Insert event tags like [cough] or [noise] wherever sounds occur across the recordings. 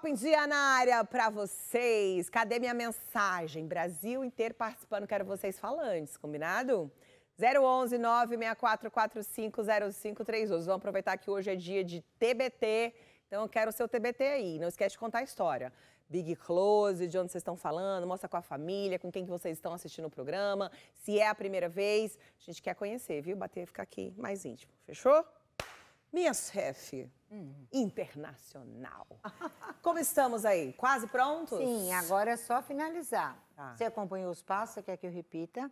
Shopping Dia na área para vocês. Cadê minha mensagem? Brasil inteiro participando, quero vocês falantes, combinado? 011 964450532. Vamos aproveitar que hoje é dia de TBT, então eu quero o seu TBT aí. Não esquece de contar a história. Big Close, de onde vocês estão falando, mostra com a família, com quem que vocês estão assistindo o programa, se é a primeira vez. A gente quer conhecer, viu? Bater, ficar aqui mais íntimo. Fechou? Minha chefe hum. internacional. Como estamos aí? Quase prontos? Sim, agora é só finalizar. Tá. Você acompanhou os passos? Você quer que eu repita?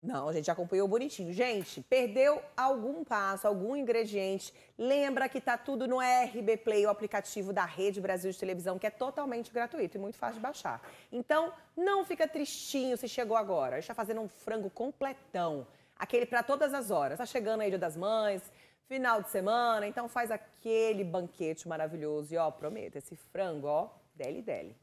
Não, a gente acompanhou bonitinho. Gente, perdeu algum passo, algum ingrediente, lembra que tá tudo no RB Play, o aplicativo da Rede Brasil de Televisão, que é totalmente gratuito e muito fácil de baixar. Então, não fica tristinho se chegou agora. A gente tá fazendo um frango completão. Aquele para todas as horas. Tá chegando aí Dia das Mães, Final de semana, então faz aquele banquete maravilhoso. E ó, prometo, esse frango, ó, dele, dele.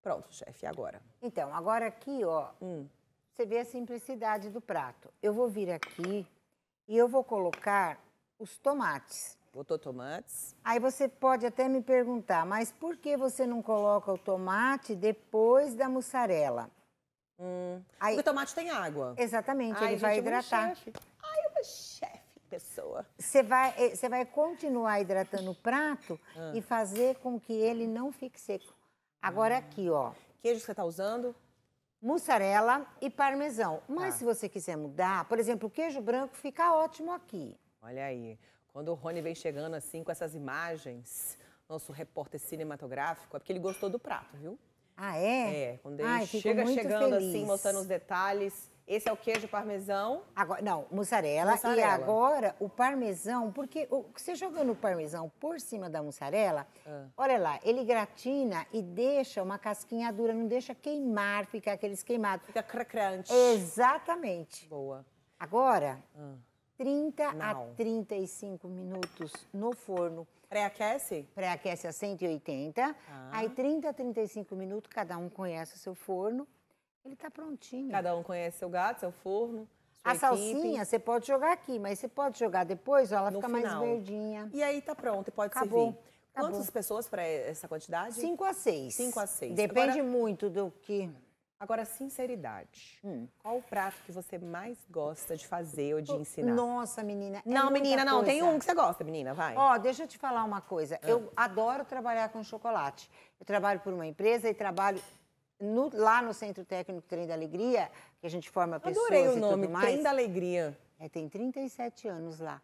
Pronto, chefe, agora? Então, agora aqui, ó, hum. você vê a simplicidade do prato. Eu vou vir aqui e eu vou colocar os tomates. Botou tomates. Aí você pode até me perguntar, mas por que você não coloca o tomate depois da mussarela? Hum. Aí, Porque o tomate tem água. Exatamente, Ai, ele gente, vai hidratar. Ai, eu chefe pessoa. Você vai, eh, você vai continuar hidratando o prato ah. e fazer com que ele não fique seco. Agora ah. aqui, ó. Queijo que você está usando? Mussarela e parmesão. Mas ah. se você quiser mudar, por exemplo, o queijo branco fica ótimo aqui. Olha aí. Quando o Rony vem chegando assim com essas imagens, nosso repórter cinematográfico, é porque ele gostou do prato, viu? Ah, é? É, quando ele Ai, chega chegando assim, feliz. assim, mostrando os detalhes. Esse é o queijo parmesão? Agora, não, mussarela. mussarela. E agora o parmesão, porque o, você jogando o parmesão por cima da mussarela, ah. olha lá, ele gratina e deixa uma casquinha dura, não deixa queimar, fica aqueles queimados. Fica cracrante. Exatamente. Boa. Agora, ah. 30 não. a 35 minutos no forno Pré-aquece? Pré-aquece a 180. Ah. Aí 30 a 35 minutos, cada um conhece o seu forno. Ele tá prontinho. Cada um conhece seu gato, seu forno. A equipe. salsinha você pode jogar aqui, mas você pode jogar depois, ó, ela no fica final. mais verdinha. E aí tá pronto, pode Acabou. servir. Acabou. Quantas pessoas para essa quantidade? 5 a 6. 5 a 6. Depende Agora... muito do que Agora, sinceridade. Hum. Qual o prato que você mais gosta de fazer ou de ensinar? Nossa, menina. É não, menina, não. Coisa. Tem um que você gosta, menina, vai. Ó, deixa eu te falar uma coisa. Ah. Eu adoro trabalhar com chocolate. Eu trabalho por uma empresa e trabalho no, lá no Centro Técnico Trem da Alegria, que a gente forma pessoas Adorei o nome, Trem da Alegria. É, tem 37 anos lá.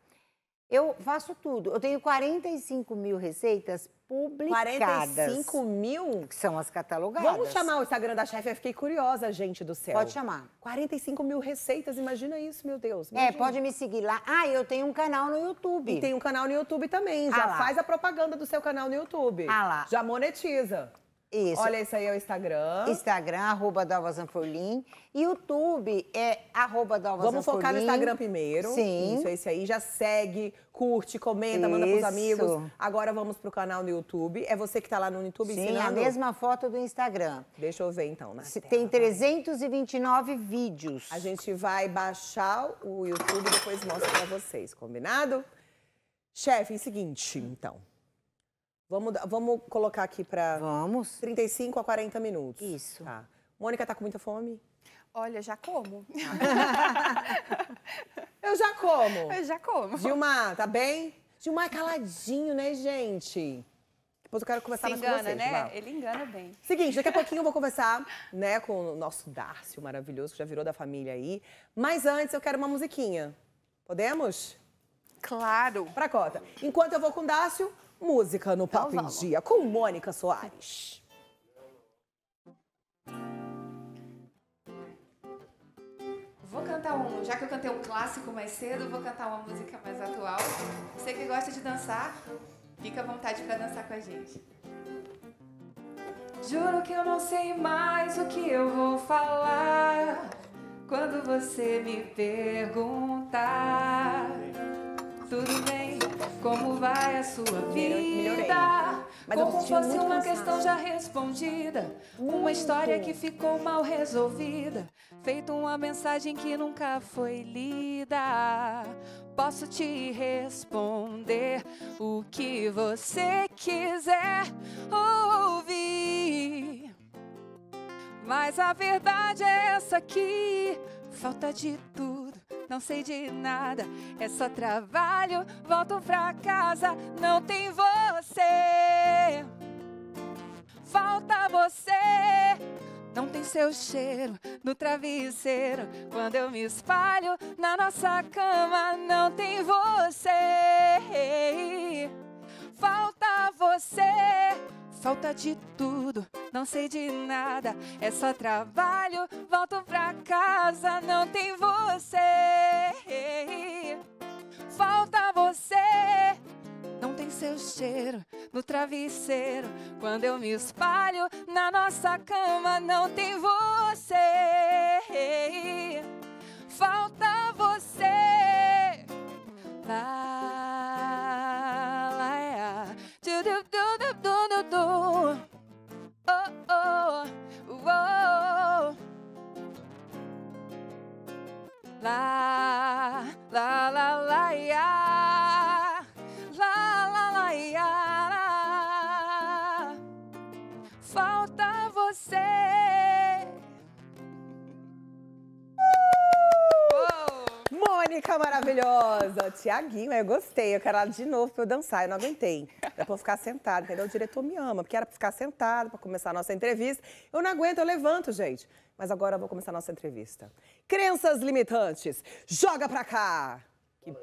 Eu faço tudo. Eu tenho 45 mil receitas publicadas. 45 mil? Que são as catalogadas. Vamos chamar o Instagram da chefe. Eu fiquei curiosa, gente do céu. Pode chamar. 45 mil receitas, imagina isso, meu Deus. É, imagina. É, pode me seguir lá. Ah, eu tenho um canal no YouTube. E tem um canal no YouTube também. Ah Já ah faz a propaganda do seu canal no YouTube. Ah lá. Já monetiza. Isso. Olha, isso aí é o Instagram. Instagram, arroba Dalva Zanfolim. YouTube é arroba Dalva Vamos Zanfolim. focar no Instagram primeiro. Sim. Isso, esse aí. Já segue, curte, comenta, isso. manda pros amigos. Agora vamos pro canal no YouTube. É você que tá lá no YouTube Sim, ensinando? É a mesma foto do Instagram. Deixa eu ver então, tela. Tem 329 vídeos. A gente vai baixar o YouTube e depois mostra pra vocês, combinado? Chefe, é o seguinte, então. Vamos, vamos colocar aqui para. Vamos. 35 a 40 minutos. Isso. Tá. Mônica tá com muita fome? Olha, já como. [laughs] eu já como. Eu já como. Gilmar, tá bem? Gilmar é caladinho, né, gente? Depois eu quero conversar Se mais engana, com vocês. né? Ele engana bem. Seguinte, daqui a pouquinho eu vou conversar né, com o nosso Dácio, maravilhoso, que já virou da família aí. Mas antes eu quero uma musiquinha. Podemos? Claro. Pra cota. Enquanto eu vou com o Dácio, Música no então Papo em Dia, com Mônica Soares. Vou cantar um, já que eu cantei um clássico mais cedo, vou cantar uma música mais atual. Você que gosta de dançar, fica à vontade para dançar com a gente. Juro que eu não sei mais o que eu vou falar quando você me perguntar. Tudo bem? Como vai a sua vida? Melhorei. Mas Como fosse uma cansada. questão já respondida, muito. uma história que ficou mal resolvida, feito uma mensagem que nunca foi lida. Posso te responder o que você quiser ouvir. Mas a verdade é essa aqui, falta de tudo não sei de nada. É só trabalho, volto pra casa, não tem você. Falta você. Não tem seu cheiro no travesseiro. Quando eu me espalho na nossa cama, não tem você. Falta você. Falta de tudo, não sei de nada. É só trabalho, volto pra casa, não tem você. Falta você. Não tem seu cheiro no travesseiro. Quando eu me espalho na nossa cama, não tem você. Falta você. Lá. Ah. do do do do do Oh oh whoa. La la la la yeah. maravilhosa. Tiaguinho, eu gostei. Eu quero ela de novo pra eu dançar. Eu não aguentei. Era pra eu ficar sentada, entendeu? O diretor me ama, porque era pra ficar sentado, pra começar a nossa entrevista. Eu não aguento, eu levanto, gente. Mas agora eu vou começar a nossa entrevista. Crenças limitantes. Joga pra cá. Que...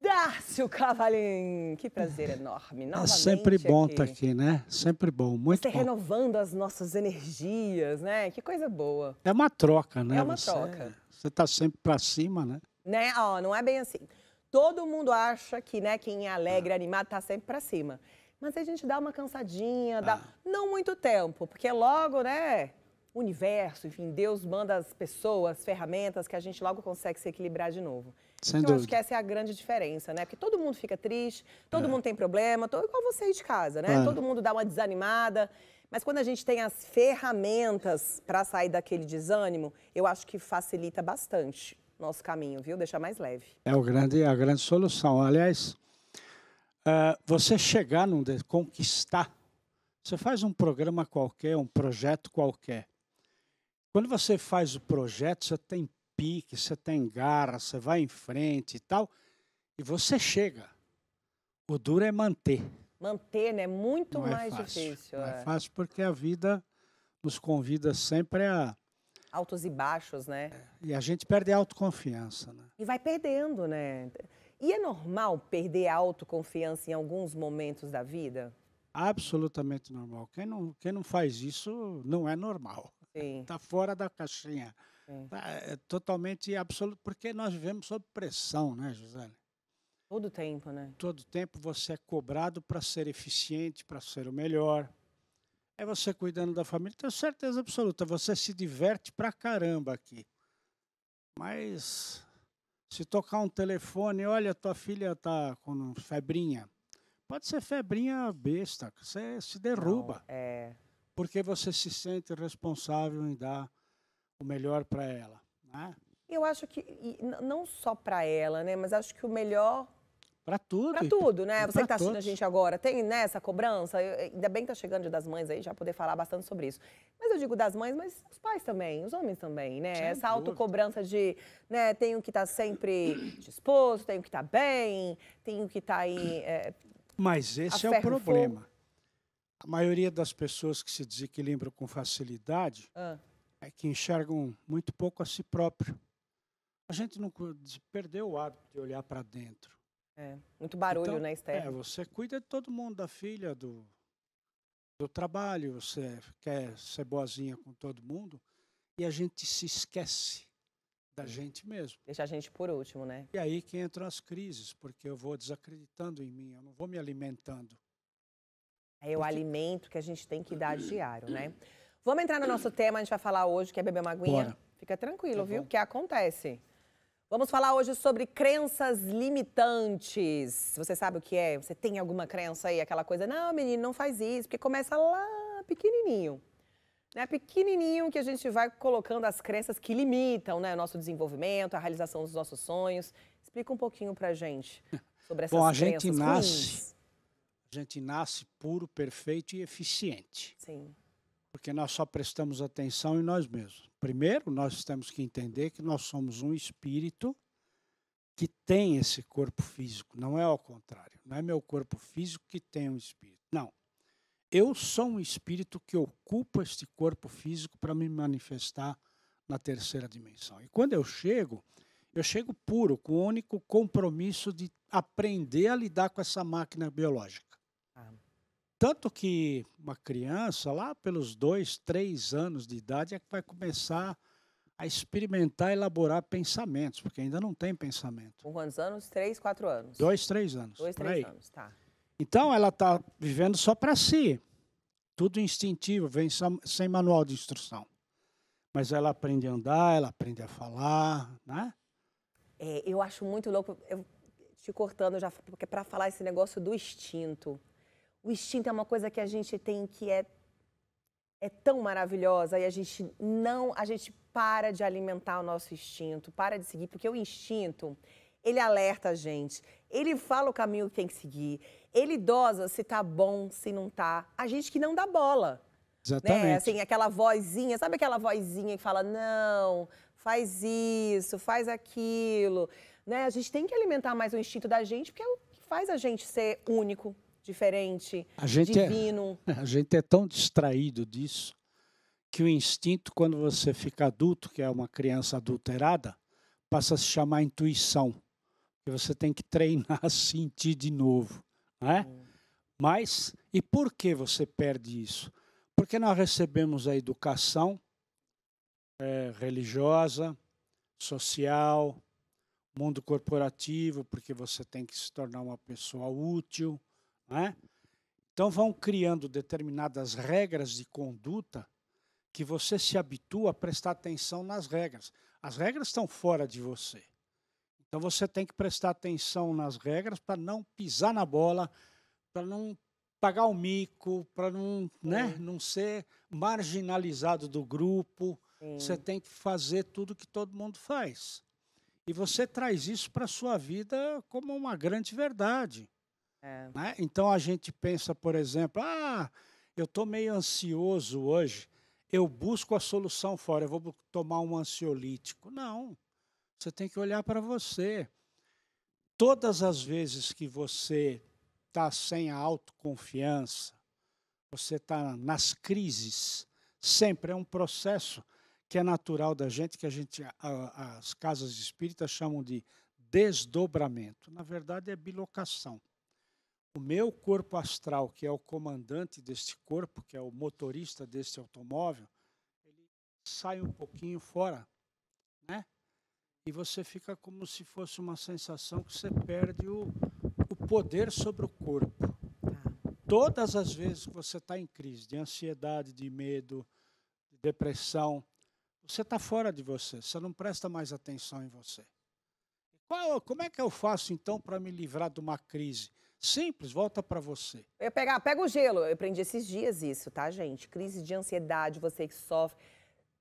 Dárcio Cavalim, que prazer enorme. Ah, Novamente sempre bom estar tá aqui. aqui. né? Sempre bom, muito Você bom. renovando as nossas energias, né? Que coisa boa. É uma troca, né? É uma Você... troca. Você está sempre para cima, né? Né? Ó, não é bem assim. Todo mundo acha que, né, quem é alegre, ah. animado, está sempre para cima. Mas a gente dá uma cansadinha, ah. dá não muito tempo, porque é logo, né, o universo, enfim, Deus manda as pessoas, ferramentas que a gente logo consegue se equilibrar de novo. Sem então, dúvida. acho que essa é a grande diferença, né? Porque todo mundo fica triste, todo é. mundo tem problema, tô igual você aí de casa, né? É. Todo mundo dá uma desanimada. Mas quando a gente tem as ferramentas para sair daquele desânimo, eu acho que facilita bastante nosso caminho, viu? Deixa mais leve. É o grande, é a grande solução. Aliás, uh, você chegar num conquistar, você faz um programa qualquer, um projeto qualquer. Quando você faz o projeto, você tem pique, você tem garra, você vai em frente e tal, e você chega. O duro é manter manter, né? Muito não é mais é fácil, difícil. Não é. é fácil porque a vida nos convida sempre a altos e baixos, né? É, e a gente perde a autoconfiança, né? E vai perdendo, né? E é normal perder a autoconfiança em alguns momentos da vida? Absolutamente normal. Quem não, quem não faz isso não é normal. Está [laughs] fora da caixinha. Tá, é totalmente absoluto. Porque nós vivemos sob pressão, né, Gisele? Todo tempo, né? Todo tempo você é cobrado para ser eficiente, para ser o melhor. É você cuidando da família, tenho certeza absoluta. Você se diverte pra caramba aqui. Mas se tocar um telefone, olha, tua filha tá com febrinha. Pode ser febrinha besta, você se derruba. Não, é... Porque você se sente responsável em dar o melhor para ela. Né? Eu acho que, não só para ela, né, mas acho que o melhor para tudo. Para tudo, né? Você que está assistindo a gente agora, tem né, cobrança? Eu, ainda bem que tá chegando dia das mães aí, já poder falar bastante sobre isso. Mas eu digo das mães, mas os pais também, os homens também, né? Sem essa autocobrança de, né, tenho que estar tá sempre disposto, tenho que estar tá bem, tenho que estar tá aí. É, mas esse é o problema. A maioria das pessoas que se desequilibram com facilidade ah. é que enxergam muito pouco a si próprio. A gente não perdeu o hábito de olhar para dentro. É, muito barulho, então, né, é, Esther? É, você cuida de todo mundo, da filha, do, do trabalho, você quer ser boazinha com todo mundo e a gente se esquece da gente mesmo. Deixa a gente por último, né? E aí que entram as crises, porque eu vou desacreditando em mim, eu não vou me alimentando. É o alimento que a gente tem que dar diário, né? [clears throat] Vamos entrar no nosso tema, a gente vai falar hoje, que é beber uma aguinha? Bora. Fica tranquilo, tá viu? Que acontece. Vamos falar hoje sobre crenças limitantes. Você sabe o que é? Você tem alguma crença aí, aquela coisa, não, menino, não faz isso, porque começa lá pequenininho. Né? Pequenininho que a gente vai colocando as crenças que limitam né? o nosso desenvolvimento, a realização dos nossos sonhos. Explica um pouquinho pra gente sobre essas Bom, a crenças gente nasce, ruins. A gente nasce puro, perfeito e eficiente. Sim. Porque nós só prestamos atenção em nós mesmos. Primeiro, nós temos que entender que nós somos um espírito que tem esse corpo físico, não é ao contrário. Não é meu corpo físico que tem um espírito. Não. Eu sou um espírito que ocupa este corpo físico para me manifestar na terceira dimensão. E quando eu chego, eu chego puro, com o único compromisso de aprender a lidar com essa máquina biológica. Tanto que uma criança, lá pelos dois, três anos de idade, é que vai começar a experimentar, elaborar pensamentos, porque ainda não tem pensamento. Com quantos anos? Três, quatro anos? Dois, três anos. Dois, três anos, tá. Então, ela está vivendo só para si. Tudo instintivo, vem sem manual de instrução. Mas ela aprende a andar, ela aprende a falar, né? É, eu acho muito louco, eu, te cortando já, porque para falar esse negócio do instinto, o instinto é uma coisa que a gente tem que é, é tão maravilhosa e a gente não, a gente para de alimentar o nosso instinto, para de seguir, porque o instinto, ele alerta a gente, ele fala o caminho que tem que seguir, ele dosa se tá bom, se não tá. A gente que não dá bola. Né? Exatamente. Né? Assim, aquela vozinha, sabe aquela vozinha que fala, não, faz isso, faz aquilo. Né? A gente tem que alimentar mais o instinto da gente, porque é o que faz a gente ser único, diferente, a gente é divino. É, [laughs] a gente é tão distraído disso que o instinto, quando você fica adulto, que é uma criança adulterada, passa a se chamar intuição. Que você tem que treinar [laughs] a sentir de novo. Né? Hum. Mas, e por que você perde isso? Porque nós recebemos a educação é, religiosa, social, mundo corporativo, porque você tem que se tornar uma pessoa útil, né? Então, vão criando determinadas regras de conduta que você se habitua a prestar atenção nas regras. As regras estão fora de você. Então, você tem que prestar atenção nas regras para não pisar na bola, para não pagar o mico, para não, né, é. não ser marginalizado do grupo. É. Você tem que fazer tudo que todo mundo faz. E você traz isso para a sua vida como uma grande verdade. É. Né? Então a gente pensa, por exemplo, ah, eu estou meio ansioso hoje, eu busco a solução fora, eu vou tomar um ansiolítico. Não, você tem que olhar para você. Todas as vezes que você está sem a autoconfiança, você está nas crises, sempre é um processo que é natural da gente, que a gente, as casas espíritas chamam de desdobramento. Na verdade, é bilocação o meu corpo astral, que é o comandante deste corpo, que é o motorista deste automóvel, ele sai um pouquinho fora, né? E você fica como se fosse uma sensação que você perde o, o poder sobre o corpo. Tá. Todas as vezes que você está em crise, de ansiedade, de medo, de depressão, você está fora de você, você não presta mais atenção em você. Qual, como é que eu faço então para me livrar de uma crise? Simples, volta para você. Eu pegar, pega o gelo. Eu aprendi esses dias isso, tá, gente? Crise de ansiedade, você que sofre.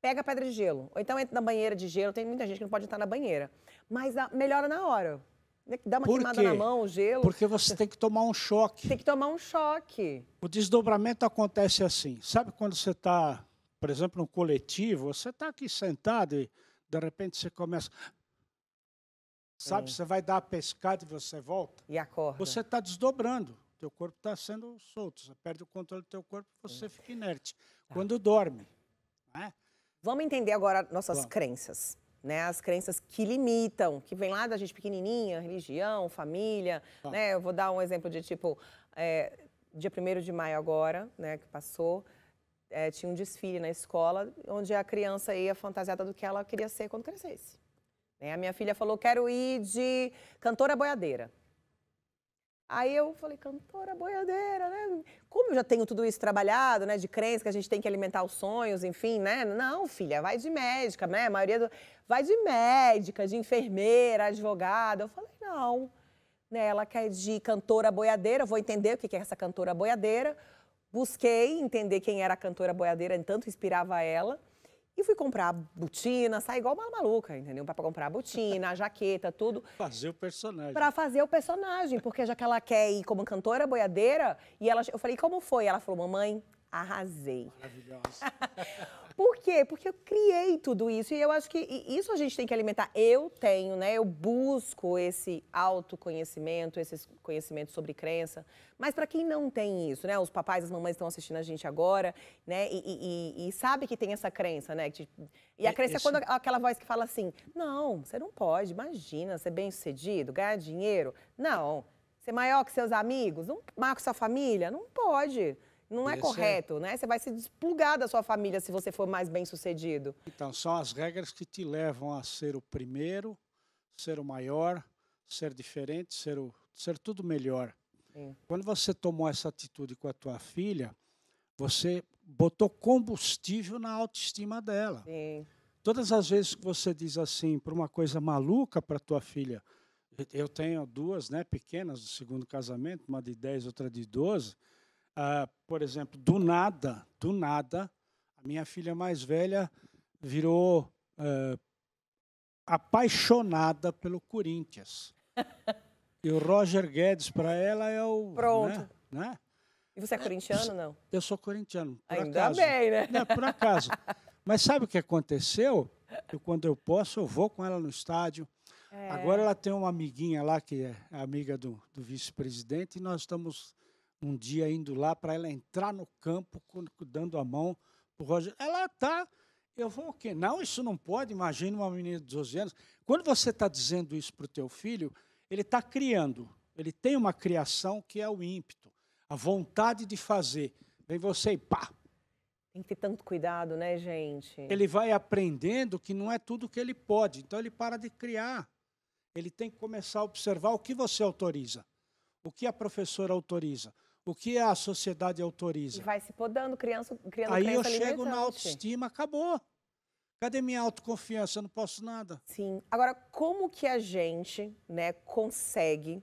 Pega a pedra de gelo. Ou então entra na banheira de gelo. Tem muita gente que não pode entrar na banheira. Mas a, melhora na hora. Né, dá uma Por queimada quê? na mão, o gelo. Porque você tem que tomar um choque. Tem que tomar um choque. O desdobramento acontece assim. Sabe quando você está, por exemplo, num coletivo, você está aqui sentado e de repente você começa. Sabe, é. você vai dar a pescada e você volta. E acorda. Você está desdobrando. Teu corpo está sendo solto. Você perde o controle do teu corpo você fica inerte. Tá. Quando dorme. Né? Vamos entender agora nossas Vamos. crenças. Né, as crenças que limitam, que vem lá da gente pequenininha, religião, família, tá. né? Eu vou dar um exemplo de tipo, é, dia 1 de maio agora, né, que passou, é, tinha um desfile na escola onde a criança ia fantasiada do que ela queria ser quando crescesse. Né? A minha filha falou: quero ir de cantora boiadeira. Aí eu falei, cantora boiadeira, né? Como eu já tenho tudo isso trabalhado, né? De crença que a gente tem que alimentar os sonhos, enfim, né? Não, filha, vai de médica, né? A maioria do... vai de médica, de enfermeira, advogada. Eu falei, não. Né? Ela quer de cantora boiadeira, vou entender o que é essa cantora boiadeira. Busquei entender quem era a cantora boiadeira, tanto inspirava ela. E fui comprar a botina, saí igual uma maluca, entendeu? Pra comprar a botina, a [laughs] jaqueta, tudo. Fazer o personagem. Pra fazer o personagem, porque já que ela quer ir como cantora boiadeira, e ela, eu falei, como foi? Ela falou, mamãe, arrasei. Maravilhosa. [laughs] Por quê? Porque eu criei tudo isso e eu acho que isso a gente tem que alimentar. Eu tenho, né? Eu busco esse autoconhecimento, esse conhecimento sobre crença. Mas para quem não tem isso, né? Os papais, as mamães estão assistindo a gente agora, né? E, e, e sabe que tem essa crença, né? Tipo, e a crença é quando aquela voz que fala assim: não, você não pode, imagina, ser bem sucedido, ganhar dinheiro. Não. Ser maior que seus amigos, não, maior que sua família, não pode não é Esse correto, é... né? Você vai se desplugar da sua família se você for mais bem sucedido. Então, são as regras que te levam a ser o primeiro, ser o maior, ser diferente, ser, o, ser tudo melhor. Sim. Quando você tomou essa atitude com a tua filha, você botou combustível na autoestima dela. Sim. Todas as vezes que você diz assim para uma coisa maluca para tua filha, eu tenho duas, né, pequenas do segundo casamento, uma de 10, outra de 12 Uh, por exemplo, do nada, do nada, a minha filha mais velha virou uh, apaixonada pelo Corinthians. [laughs] e o Roger Guedes para ela é o. Pronto. Né, né? E você é corintiano, não? Eu sou corintiano. Por Ainda acaso. bem, né? Não, por acaso. Mas sabe o que aconteceu? Eu, quando eu posso, eu vou com ela no estádio. É. Agora ela tem uma amiguinha lá que é amiga do, do vice-presidente e nós estamos um dia indo lá para ela entrar no campo dando a mão para o Rogério. Ela está. Eu vou o quê? Não, isso não pode. Imagina uma menina de 12 anos. Quando você está dizendo isso para o teu filho, ele está criando. Ele tem uma criação que é o ímpeto, a vontade de fazer. Vem você e pá. Tem que ter tanto cuidado, né, gente? Ele vai aprendendo que não é tudo que ele pode. Então ele para de criar. Ele tem que começar a observar o que você autoriza, o que a professora autoriza o que a sociedade autoriza. E vai se podando, criança, criando Aí eu chego na autoestima, acabou. Cadê minha autoconfiança? Eu não posso nada. Sim. Agora, como que a gente né, consegue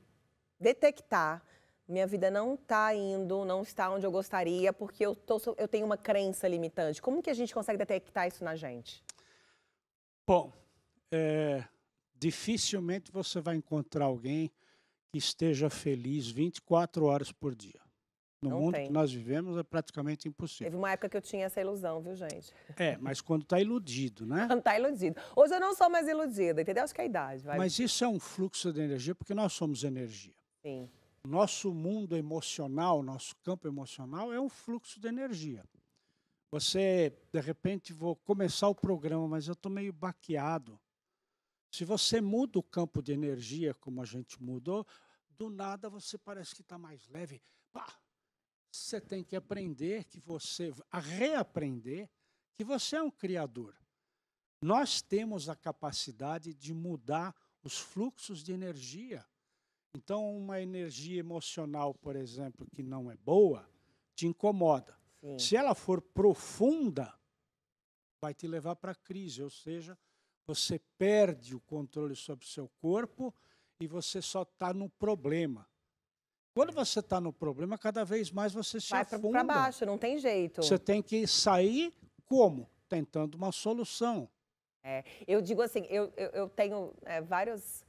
detectar minha vida não está indo, não está onde eu gostaria, porque eu, tô, eu tenho uma crença limitante. Como que a gente consegue detectar isso na gente? Bom, é, dificilmente você vai encontrar alguém que esteja feliz 24 horas por dia. No não mundo tem. que nós vivemos é praticamente impossível. Teve uma época que eu tinha essa ilusão, viu, gente? É, mas quando está iludido, né? Quando está iludido. Hoje eu não sou mais iludida, entendeu? Acho que é a idade. Vai. Mas isso é um fluxo de energia, porque nós somos energia. Sim. Nosso mundo emocional, nosso campo emocional é um fluxo de energia. Você, de repente, vou começar o programa, mas eu estou meio baqueado. Se você muda o campo de energia, como a gente mudou, do nada você parece que está mais leve. Pá, você tem que aprender que você, a reaprender, que você é um criador. Nós temos a capacidade de mudar os fluxos de energia. Então, uma energia emocional, por exemplo, que não é boa, te incomoda. Sim. Se ela for profunda, vai te levar para a crise, ou seja, você perde o controle sobre o seu corpo e você só está no problema. Quando você está no problema, cada vez mais você se Vai afunda. Vai para baixo, não tem jeito. Você tem que sair como? Tentando uma solução. É, eu digo assim, eu, eu, eu tenho é, vários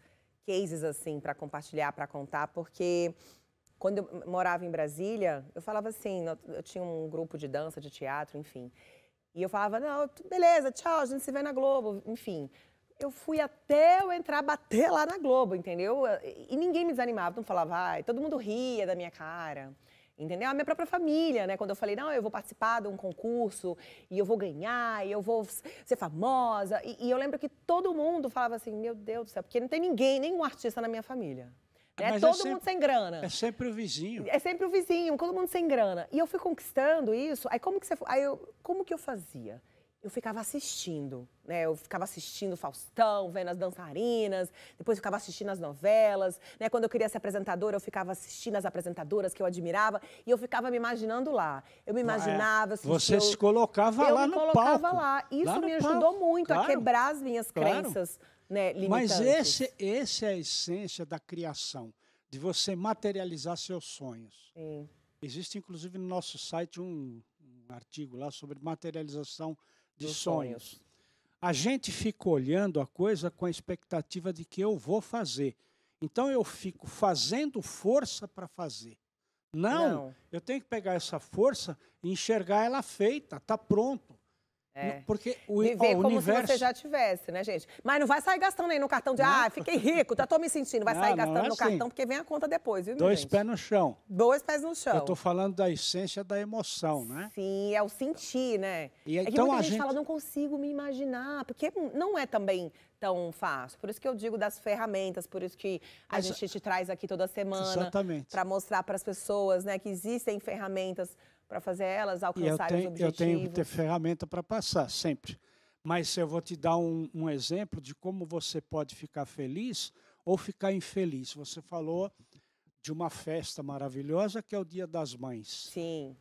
cases assim para compartilhar, para contar, porque quando eu morava em Brasília, eu falava assim, eu tinha um grupo de dança, de teatro, enfim. E eu falava, não, beleza, tchau, a gente se vê na Globo, enfim eu fui até eu entrar, bater lá na Globo, entendeu? E ninguém me desanimava, não falava, ai, todo mundo ria da minha cara. Entendeu? A minha própria família, né? Quando eu falei, não, eu vou participar de um concurso e eu vou ganhar, e eu vou ser famosa. E, e eu lembro que todo mundo falava assim, meu Deus do céu, porque não tem ninguém, nenhum artista na minha família. Né? É todo é sempre, mundo sem grana. É sempre o vizinho. É sempre o vizinho, todo mundo sem grana. E eu fui conquistando isso. Aí como que você. Aí eu, como que eu fazia? eu ficava assistindo, né? Eu ficava assistindo Faustão, vendo as dançarinas, depois ficava assistindo as novelas, né? Quando eu queria ser apresentadora, eu ficava assistindo as apresentadoras que eu admirava e eu ficava me imaginando lá. Eu me ah, é. imaginava... Assistia, Você eu, se colocava eu lá me no colocava palco. lá. Isso lá me ajudou palco. muito claro. a quebrar as minhas claro. crenças né, limitantes. Mas esse, esse é a essência da criação, de você materializar seus sonhos. Sim. Existe, inclusive, no nosso site um, um artigo lá sobre materialização de sonhos. sonhos. A gente fica olhando a coisa com a expectativa de que eu vou fazer. Então eu fico fazendo força para fazer. Não, Não, eu tenho que pegar essa força e enxergar ela feita, está pronto. É. Porque o, Viver ó, como universo... se você já tivesse, né, gente? Mas não vai sair gastando aí no cartão de, não. ah, fiquei rico, já tô me sentindo. Vai não, sair gastando é no assim. cartão porque vem a conta depois, viu, Dois gente? pés no chão. Dois pés no chão. Eu tô falando da essência da emoção, né? Sim, é o sentir, né? E, é então, muita a gente, fala, não consigo me imaginar, porque não é também tão fácil. Por isso que eu digo das ferramentas, por isso que a gente te traz aqui toda semana para mostrar para as pessoas, né, que existem ferramentas para fazer elas alcançarem os objetivos. Eu tenho que ter ferramenta para passar, sempre. Mas eu vou te dar um, um exemplo de como você pode ficar feliz ou ficar infeliz. Você falou de uma festa maravilhosa que é o Dia das Mães. Sim.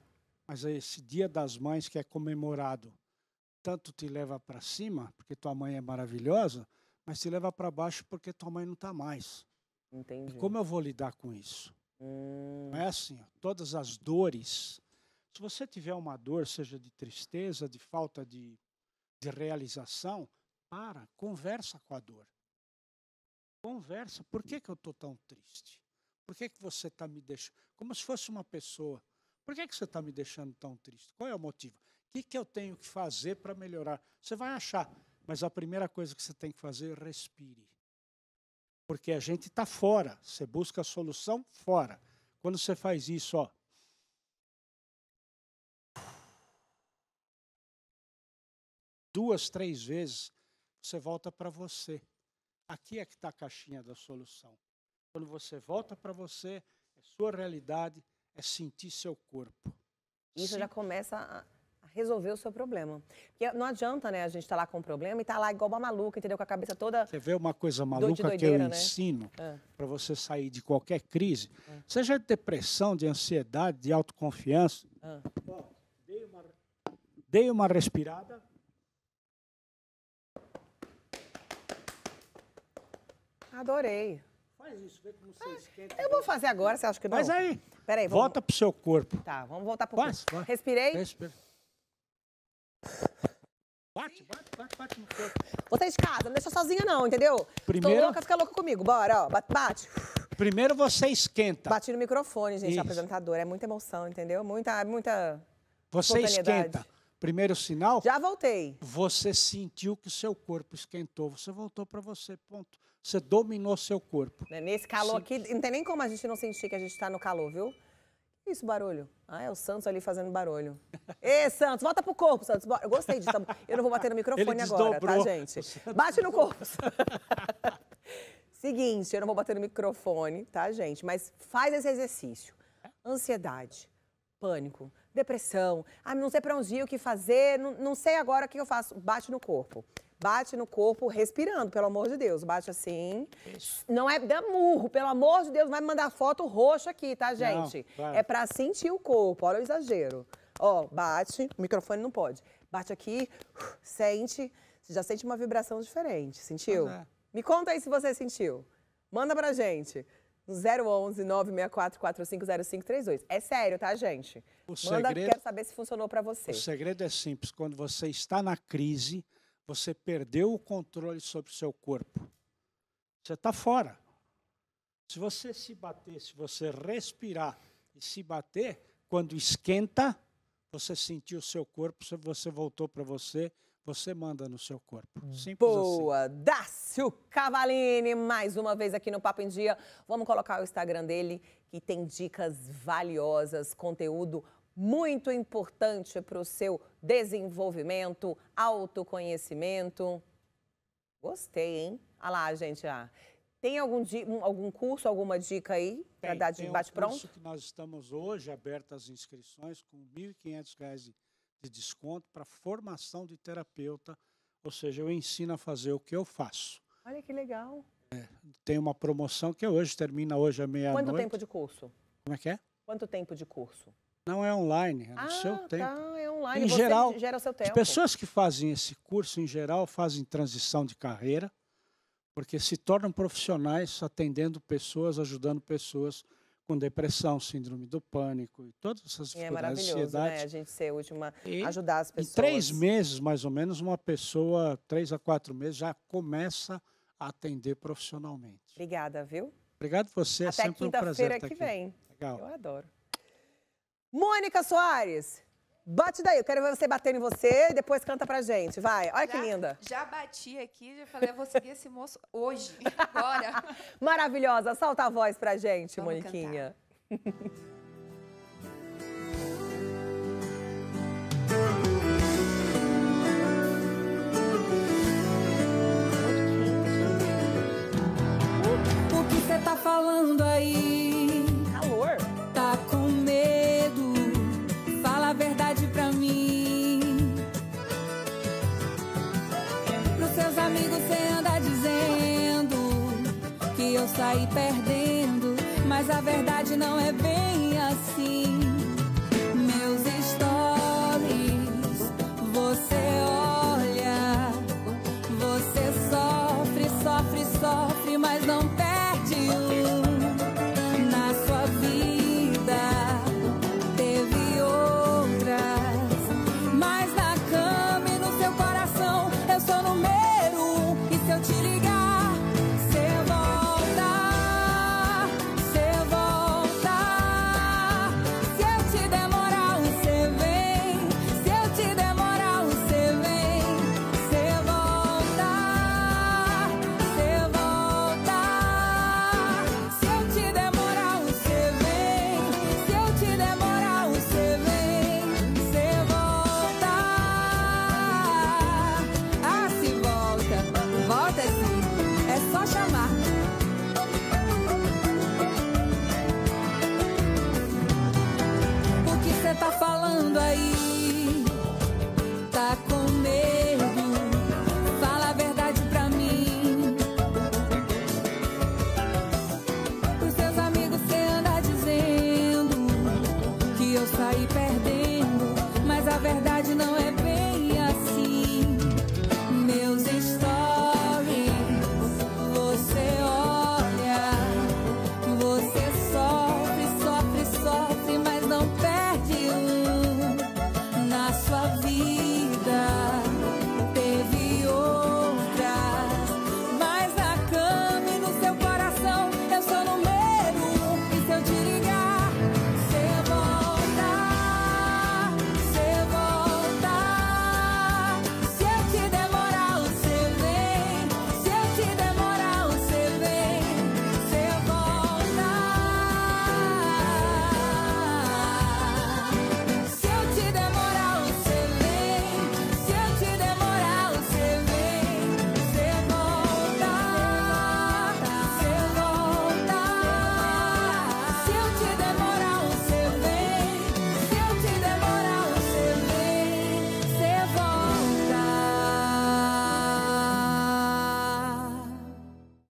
Mas é esse Dia das Mães que é comemorado tanto te leva para cima, porque tua mãe é maravilhosa, mas te leva para baixo porque tua mãe não está mais. Entendi. E como eu vou lidar com isso? Hum. Não é assim, todas as dores se você tiver uma dor, seja de tristeza, de falta de, de realização, para, conversa com a dor. Conversa. Por que, que eu estou tão triste? Por que, que você está me deixando. Como se fosse uma pessoa. Por que, que você está me deixando tão triste? Qual é o motivo? O que, que eu tenho que fazer para melhorar? Você vai achar, mas a primeira coisa que você tem que fazer é respire. Porque a gente está fora. Você busca a solução fora. Quando você faz isso, ó, duas, três vezes, você volta para você. Aqui é que está a caixinha da solução. Quando você volta para você, é sua realidade, é sentir seu corpo. Isso Sim. já começa a resolver o seu problema. Porque não adianta, né, a gente estar tá lá com um problema e estar tá lá igual uma maluca, entendeu? Com a cabeça toda. Você vê uma coisa maluca doideira, que eu né? ensino é. para você sair de qualquer crise, é. seja de depressão, de ansiedade, de autoconfiança. É. Bom, dei uma, dei uma respirada. Adorei. Faz isso, vê como você ah, esquenta. Eu vou fazer agora, você acha que não? Mas aí. Peraí, vamos... Volta pro seu corpo. Tá, vamos voltar pro corpo. Vai. Respirei? Respira. Bate, bate, bate, bate no corpo. Você é de casa, não deixa sozinha não, entendeu? Primeiro... Tô louca, fica louca comigo. Bora, ó, bate. bate. Primeiro você esquenta. Bati no microfone, gente, apresentadora. É muita emoção, entendeu? Muita, muita Você esquenta. Primeiro sinal. Já voltei. Você sentiu que o seu corpo esquentou. Você voltou para você, ponto você dominou seu corpo. Né, nesse calor aqui, não tem nem como a gente não sentir que a gente está no calor, viu? Isso, barulho. Ah, é o Santos ali fazendo barulho. [laughs] Ê, Santos, volta pro corpo, Santos. Eu gostei disso. Eu não vou bater no microfone agora, tá, gente? Bate no corpo. [laughs] Seguinte, eu não vou bater no microfone, tá, gente? Mas faz esse exercício. Ansiedade, pânico, depressão. Ah, não sei pra onde ir, o que fazer, não, não sei agora o que eu faço. Bate no corpo. Bate no corpo respirando, pelo amor de Deus. Bate assim. Isso. Não é dá murro, pelo amor de Deus, vai mandar foto roxa aqui, tá, gente? Não, claro. É para sentir o corpo, olha o exagero. Ó, bate, o microfone não pode. Bate aqui, sente, você já sente uma vibração diferente, sentiu? É. Me conta aí se você sentiu. Manda pra gente no 011 964 450532. É sério, tá, gente? O Manda, segredo, quero saber se funcionou para você. O segredo é simples. Quando você está na crise, você perdeu o controle sobre o seu corpo. Você está fora. Se você se bater, se você respirar e se bater, quando esquenta, você sentiu o seu corpo, você voltou para você, você manda no seu corpo. Simples Boa! Assim. Dácio Cavalini, mais uma vez aqui no Papo em Dia. Vamos colocar o Instagram dele, que tem dicas valiosas, conteúdo valioso muito importante para o seu desenvolvimento, autoconhecimento. Gostei, hein? Olha lá, gente. Ah. Tem algum, algum curso, alguma dica aí para dar de embate pronto um curso que nós estamos hoje abertas as inscrições com R$ 1.500 de desconto para formação de terapeuta, ou seja, eu ensino a fazer o que eu faço. Olha que legal. É, tem uma promoção que é hoje termina hoje à meia-noite. Quanto tempo de curso? Como é que é? Quanto tempo de curso? Não é online, é no ah, seu tá, tempo. Tá, é online. Em Você geral, gera o seu tempo. As pessoas que fazem esse curso, em geral, fazem transição de carreira, porque se tornam profissionais atendendo pessoas, ajudando pessoas com depressão, síndrome do pânico e todas essas dificuldades. é maravilhoso, né? A gente ser última, e, ajudar as pessoas. Em três meses, mais ou menos, uma pessoa, três a quatro meses, já começa a atender profissionalmente. Obrigada, viu? Obrigado você, é Até é sempre um prazer Até quinta-feira que aqui. vem. Legal. Eu adoro. Mônica Soares, bate daí. Eu quero ver você batendo em você e depois canta pra gente. Vai, olha já, que linda. Já bati aqui, já falei, eu vou seguir esse moço hoje, [laughs] agora. Maravilhosa, salta a voz pra gente, Vamos Moniquinha. O que você tá falando aí? sair perdendo, mas a verdade não é bem assim.